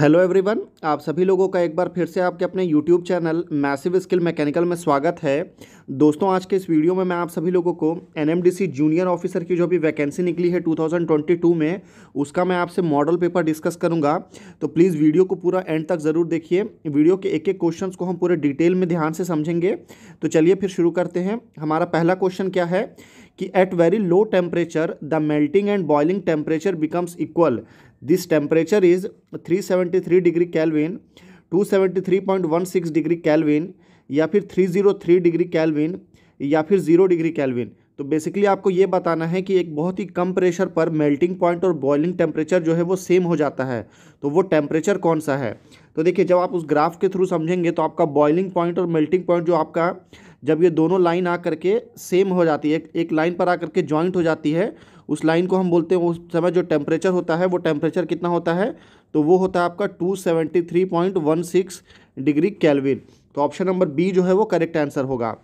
hello everyone आप सभी लोगों का एक बार फिर से आपके अपने YouTube channel massive skill mechanical में स्वागत है दोस्तों आज के इस वीडियो में मैं आप सभी लोगों को एनएमडीसी जूनियर ऑफिसर की जो भी वैकेंसी निकली है 2022 में उसका मैं आपसे मॉडल पेपर डिस्कस करूंगा तो प्लीज़ वीडियो को पूरा एंड तक ज़रूर देखिए वीडियो के एक एक क्वेश्चन को हम पूरे डिटेल में ध्यान से समझेंगे तो चलिए फिर शुरू करते हैं हमारा पहला क्वेश्चन क्या है कि at very low temperature the melting and boiling temperature becomes equal this temperature is 373 degree kelvin 273.16 degree kelvin या फिर 303 डिग्री कैलविन या फिर ज़ीरो डिग्री कैलविन तो बेसिकली आपको ये बताना है कि एक बहुत ही कम प्रेशर पर मेल्टिंग पॉइंट और बॉइलिंग टेम्परेचर जो है वो सेम हो जाता है तो वो टेम्परेचर कौन सा है तो देखिए जब आप उस ग्राफ के थ्रू समझेंगे तो आपका बॉइलिंग पॉइंट और मेल्टिंग पॉइंट जो आपका जब ये दोनों लाइन आ करके सेम हो जाती है एक लाइन पर आ करके ज्वाइंट हो जाती है उस लाइन को हम बोलते हैं उस समय जो टेम्परेचर होता है वो टेम्परेचर कितना होता है तो वो होता है आपका two seventy three point one six degree kelvin तो ऑप्शन नंबर बी जो है वो करेक्ट आंसर होगा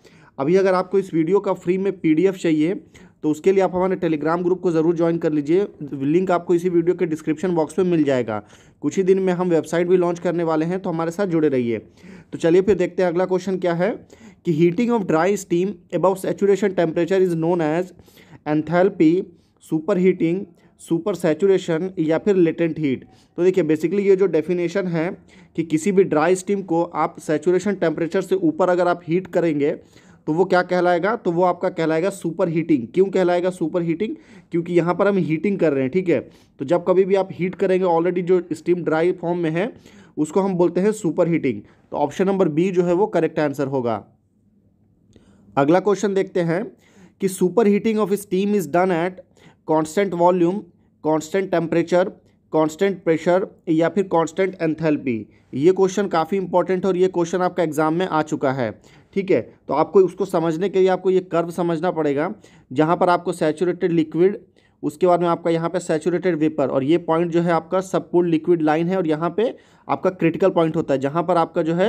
अभी अगर आपको इस वीडियो का फ्री में पी चाहिए तो उसके लिए आप हमारे टेलीग्राम ग्रुप को ज़रूर ज्वाइन कर लीजिए लिंक आपको इसी वीडियो के डिस्क्रिप्शन बॉक्स में मिल जाएगा कुछ ही दिन में हम वेबसाइट भी लॉन्च करने वाले हैं तो हमारे साथ जुड़े रहिए तो चलिए फिर देखते हैं अगला क्वेश्चन क्या है कि heating of dry steam above saturation temperature is known as enthalpy super heating super saturation या फिर लेटेंट हीट तो देखिए बेसिकली ये जो डेफिनेशन है कि किसी भी ड्राई स्टीम को आप सेचुरेशन टेम्परेचर से ऊपर अगर आप हीट करेंगे तो वो क्या कहलाएगा तो वो आपका कहलाएगा सुपर हीटिंग क्यों कहलाएगा सुपर हीटिंग क्योंकि यहाँ पर हम हीटिंग कर रहे हैं ठीक है तो जब कभी भी आप हीट करेंगे ऑलरेडी जो स्टीम ड्राई फॉर्म में है उसको हम बोलते हैं सुपर हीटिंग तो ऑप्शन नंबर बी जो है वो करेक्ट आंसर होगा अगला क्वेश्चन देखते हैं कि super heating of steam is done at constant volume constant temperature constant pressure या फिर कांस्टेंट एंथैल्पी ये क्वेश्चन काफ़ी इंपॉर्टेंट है और ये क्वेश्चन आपका एग्जाम में आ चुका है ठीक है तो आपको उसको समझने के लिए आपको ये कर्व समझना पड़ेगा जहाँ पर आपको सेचुरेटेड लिक्विड उसके बाद में आपका यहाँ पे सैचुरेटेड वेपर और ये पॉइंट जो है आपका सबपूल लिक्विड लाइन है और यहाँ पे आपका क्रिटिकल पॉइंट होता है जहाँ पर आपका जो है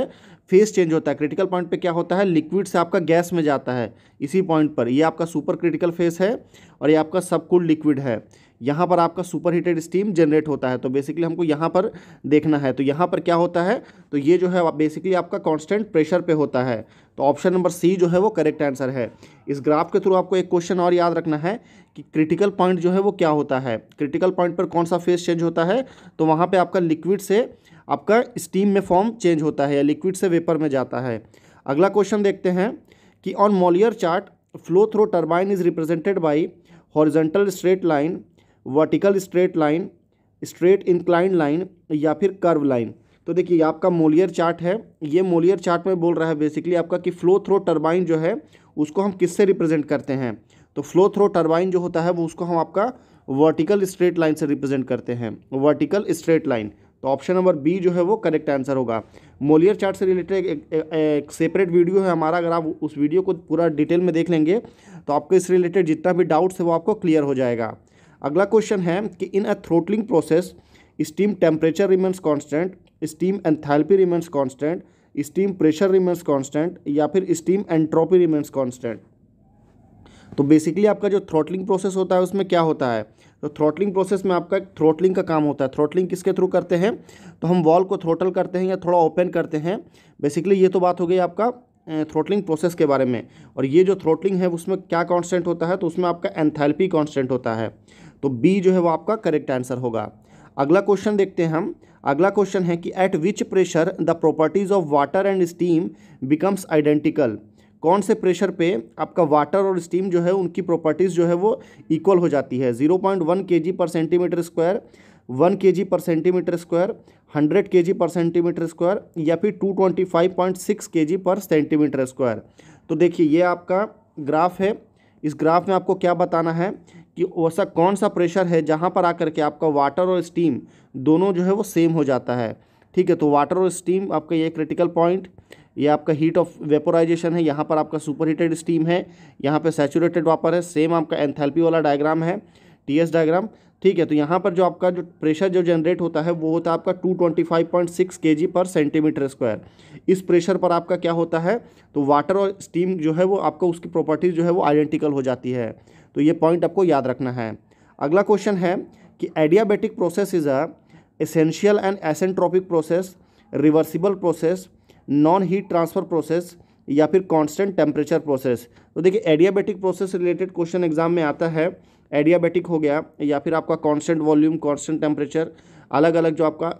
फेस चेंज होता है क्रिटिकल पॉइंट पे क्या होता है लिक्विड से आपका गैस में जाता है इसी पॉइंट पर ये आपका सुपर क्रिटिकल फेस है और ये आपका सबकूल लिक्विड है यहाँ पर आपका सुपर हीटेड स्टीम जनरेट होता है तो बेसिकली हमको यहाँ पर देखना है तो यहाँ पर क्या होता है तो ये जो है बेसिकली आपका कॉन्स्टेंट प्रेशर पे होता है तो ऑप्शन नंबर सी जो है वो करेक्ट आंसर है इस ग्राफ के थ्रू आपको एक क्वेश्चन और याद रखना है कि क्रिटिकल पॉइंट जो है वो क्या होता है क्रिटिकल पॉइंट पर कौन सा फेस चेंज होता है तो वहाँ पर आपका लिक्विड से आपका स्टीम में फॉर्म चेंज होता है या लिक्विड से वेपर में जाता है अगला क्वेश्चन देखते हैं कि on Mollier chart flow through turbine is represented by horizontal straight line vertical straight line straight incline line या फिर कर्व लाइन तो देखिए आपका मोलियर चार्ट है ये मोलियर चार्ट में बोल रहा है बेसिकली आपका कि फ्लो थ्रो टर्बाइन जो है उसको हम किससे रिप्रेजेंट करते हैं तो फ्लो थ्रो टर्बाइन जो होता है वो उसको हम आपका वर्टिकल स्ट्रेट लाइन से रिप्रेजेंट करते हैं वर्टिकल स्ट्रेट लाइन तो ऑप्शन नंबर बी जो है वो करेक्ट आंसर होगा मोलियर चार्ट से रिलेटेड एक, एक, एक सेपरेट वीडियो है हमारा अगर आप उस वीडियो को पूरा डिटेल में देख लेंगे तो आपको इस रिलेटेड जितना भी डाउट्स है वो आपको क्लियर हो जाएगा अगला क्वेश्चन है कि in a throttling process steam temperature remains constant steam enthalpy remains constant steam pressure remains constant या फिर स्टीम एंट्रोपी रिमेंस कॉन्स्टेंट तो बेसिकली आपका जो थ्रोटलिंग प्रोसेस होता है उसमें क्या होता है तो थ्रोटलिंग प्रोसेस में आपका थ्रोटलिंग का काम होता है थ्रोटलिंग किसके थ्रू करते हैं तो हम वॉल को थ्रोटल करते हैं या थोड़ा ओपन करते हैं बेसिकली ये तो बात हो गई आपका थ्रोटलिंग प्रोसेस के बारे में और ये जो थ्रोटलिंग है उसमें क्या कांस्टेंट होता है तो उसमें आपका एंथैल्पी कांस्टेंट होता है तो बी जो है वो आपका करेक्ट आंसर होगा अगला क्वेश्चन देखते हैं हम अगला क्वेश्चन है कि at which pressure the properties of water and steam becomes identical कौन से प्रेशर पे आपका वाटर और स्टीम जो है उनकी प्रॉपर्टीज़ जो है वो इक्वल हो जाती है जीरो पॉइंट वन के जी पर सेंटीमीटर स्क्वायर वन के जी पर सेंटीमीटर स्क्वायर हंड्रेड के जी पर सेंटीमीटर स्क्वायर या फिर two twenty five point six K G पर सेंटीमीटर स्क्वायर तो देखिए ये आपका ग्राफ है इस ग्राफ में आपको क्या बताना है कि वैसा कौन सा प्रेशर है जहाँ पर आकर के आपका वाटर और स्टीम दोनों जो है वो सेम हो जाता है ठीक है तो वाटर और स्टीम आपका ये क्रिटिकल पॉइंट ये आपका हीट ऑफ वेपोराइजेशन है यहाँ पर आपका सुपर हीटेड स्टीम है यहाँ पे सेचुरेटेड वापर है सेम आपका एंथैल्पी वाला डायग्राम है टीएस डायग्राम ठीक है तो यहाँ पर जो आपका जो प्रेशर जो जनरेट होता है वो होता है आपका 225.6 ट्वेंटी पर सेंटीमीटर स्क्वायर इस प्रेशर पर आपका क्या होता है तो वाटर और स्टीम जो है वो आपका उसकी प्रॉपर्टीज़ जो है वो आइडेंटिकल हो जाती है तो ये पॉइंट आपको याद रखना है अगला क्वेश्चन है कि adiabatic process is a essential and isentropic process reversible process non heat transfer process या फिर कांस्टेंट टेम्परेचर प्रोसेस तो देखिए adiabatic process related question exam में आता है एडियाबेटिक हो गया या फिर आपका कांस्टेंट वॉल्यूम कांस्टेंट टेम्परेचर अलग अलग जो आपका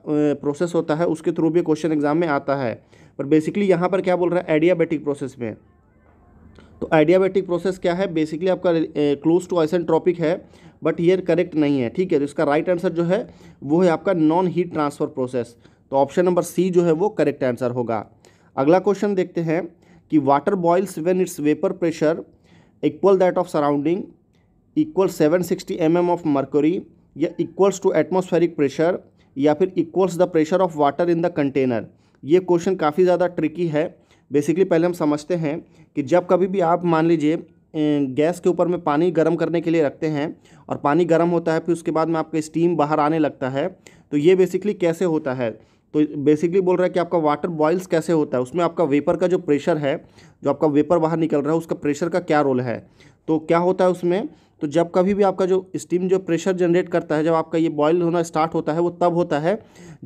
प्रोसेस होता है उसके थ्रू भी क्वेश्चन एग्जाम में आता है पर बेसिकली यहाँ पर क्या बोल रहा है एडियाबेटिक प्रोसेस में तो आइडियाबैटिक प्रोसेस क्या है बेसिकली आपका क्लोज टू ट्रॉपिक है बट ये करेक्ट नहीं है ठीक है तो इसका राइट आंसर जो है वो है आपका नॉन हीट ट्रांसफर प्रोसेस तो ऑप्शन नंबर सी जो है वो करेक्ट आंसर होगा अगला क्वेश्चन देखते हैं कि water boils when its vapour pressure equal that of surrounding equal 760 sixty M of mercury या इक्वल्स टू एटमोस्फेरिक प्रेशर या फिर equals the pressure of water in the container ये क्वेश्चन काफ़ी ज़्यादा ट्रिकी है बेसिकली पहले हम समझते हैं कि जब कभी भी आप मान लीजिए गैस के ऊपर में पानी गर्म करने के लिए रखते हैं और पानी गर्म होता है फिर उसके बाद में आपका स्टीम बाहर आने लगता है तो ये बेसिकली कैसे होता है तो बेसिकली बोल रहा है कि आपका वाटर बॉयल्स कैसे होता है उसमें आपका वेपर का जो प्रेशर है जो आपका वेपर बाहर निकल रहा है उसका प्रेशर का क्या रोल है तो क्या होता है उसमें तो जब कभी भी आपका जो स्टीम जो प्रेशर जनरेट करता है जब आपका ये बॉयल होना स्टार्ट होता है वो तब होता है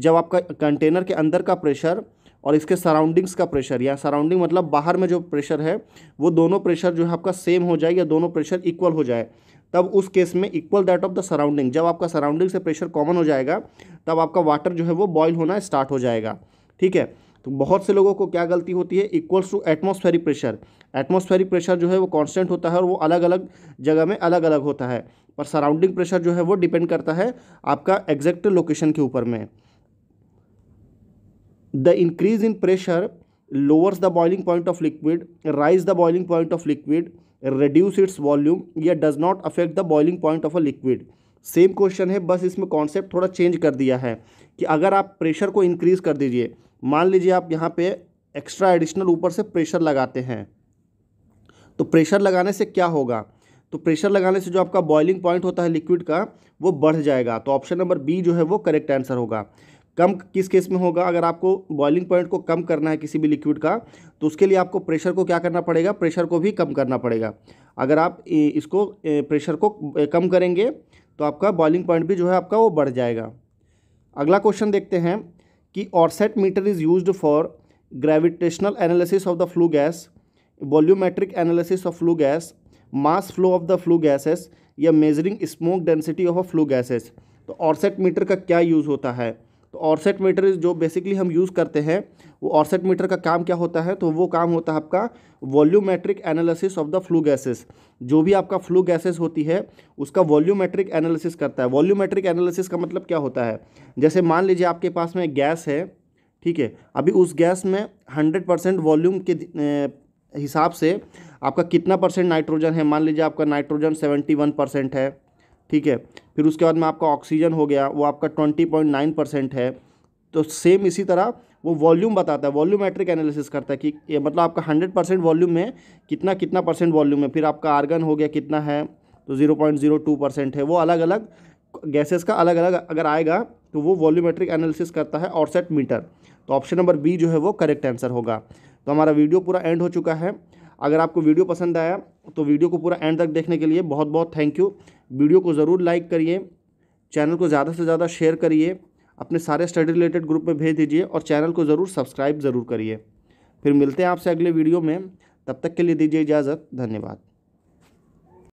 जब आपका कंटेनर के अंदर का प्रेशर और इसके सराउंडिंग्स का प्रेशर या सराउंडिंग मतलब बाहर में जो प्रेशर है वो दोनों प्रेशर जो है आपका सेम हो जाए या दोनों प्रेशर इक्वल हो जाए तब उस केस में equal that of the surrounding जब आपका सराउंडिंग से प्रेशर कॉमन हो जाएगा तब आपका वाटर जो है वो बॉयल होना स्टार्ट हो जाएगा ठीक है तो बहुत से लोगों को क्या गलती होती है equals to atmospheric pressure atmospheric pressure जो है वो कांस्टेंट होता है और वो अलग अलग जगह में अलग अलग होता है पर सराउंडिंग प्रेशर जो है वो डिपेंड करता है आपका एग्जैक्ट लोकेशन के ऊपर में the increase in pressure lowers the boiling point of liquid rise the boiling point of liquid reduce its volume या does not affect the boiling point of a liquid same question है बस इसमें concept थोड़ा change कर दिया है कि अगर आप प्रेशर को इंक्रीज़ कर दीजिए मान लीजिए आप यहाँ पे एक्स्ट्रा एडिशनल ऊपर से प्रेशर लगाते हैं तो प्रेशर लगाने से क्या होगा तो प्रेशर लगाने से जो आपका बॉइलिंग पॉइंट होता है लिक्विड का वो बढ़ जाएगा तो ऑप्शन नंबर बी जो है वो करेक्ट आंसर होगा कम किस केस में होगा अगर आपको बॉइलिंग पॉइंट को कम करना है किसी भी लिक्विड का तो उसके लिए आपको प्रेशर को क्या करना पड़ेगा प्रेशर को भी कम करना पड़ेगा अगर आप इसको प्रेशर को कम करेंगे तो आपका बॉइलिंग पॉइंट भी जो है आपका वो बढ़ जाएगा अगला क्वेश्चन देखते हैं कि Orsat meter is use for gravitational analysis of the flue gas volumetric analysis of flue gas mass flow of the flue gases या measuring smoke density of a flue gases तो ऑर्सेट मीटर का क्या use होता है तो Orsat meter जो basically हम use करते हैं वो ऑर्सेट मीटर का काम क्या होता है तो वो काम होता है आपका volumetric analysis of the flue gases जो भी आपका फ्लू गैसेस होती है उसका वॉल्यूमेट्रिक एनालिसिस करता है वॉल्यूमेट्रिक एनालिसिस का मतलब क्या होता है जैसे मान लीजिए आपके पास में गैस है ठीक है अभी उस गैस में हंड्रेड परसेंट वॉल्यूम के हिसाब से आपका कितना परसेंट नाइट्रोजन है मान लीजिए आपका नाइट्रोजन सेवेंटी वन परसेंट है ठीक है फिर उसके बाद में आपका ऑक्सीजन हो गया वो आपका ट्वेंटी पॉइंट नाइन परसेंट है तो सेम इसी तरह वो वॉल्यूम बताता है वॉल्यूमेट्रिक एनालिसिस करता है कि ये मतलब आपका हंड्रेड परसेंट वॉल्यूम में कितना कितना परसेंट वॉल्यूम है फिर आपका आर्गन हो गया कितना है तो zero point zero two percent है वो अलग अलग गैसेस का अलग अलग अगर आएगा तो वो वॉल्यूमेट्रिक एनालिसिस करता है और सेट मीटर तो ऑप्शन नंबर बी जो है वो करेक्ट आंसर होगा तो हमारा वीडियो पूरा एंड हो चुका है अगर आपको वीडियो पसंद आया तो वीडियो को पूरा एंड तक देखने के लिए बहुत बहुत थैंक यू वीडियो को ज़रूर लाइक करिए चैनल को ज़्यादा से ज़्यादा शेयर करिए अपने सारे स्टडी रिलेटेड ग्रुप में भेज दीजिए और चैनल को ज़रूर सब्सक्राइब ज़रूर करिए फिर मिलते हैं आपसे अगले वीडियो में तब तक के लिए दीजिए इजाज़त धन्यवाद